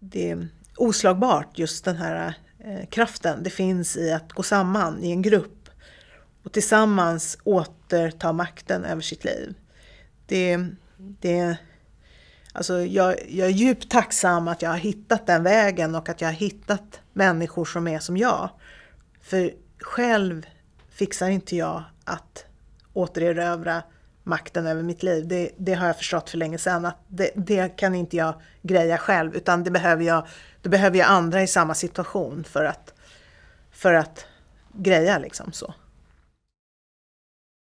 det är oslagbart just den här eh, kraften. Det finns i att gå samman i en grupp och tillsammans återta makten över sitt liv. Det, det, alltså jag, jag är djupt tacksam att jag har hittat den vägen och att jag har hittat människor som är som jag. För själv fixar inte jag att återerövra makten över mitt liv. Det, det, har jag förstått för länge sedan att det, det, kan inte jag greja själv utan det behöver jag, det behöver jag andra i samma situation för att, för att greja liksom så.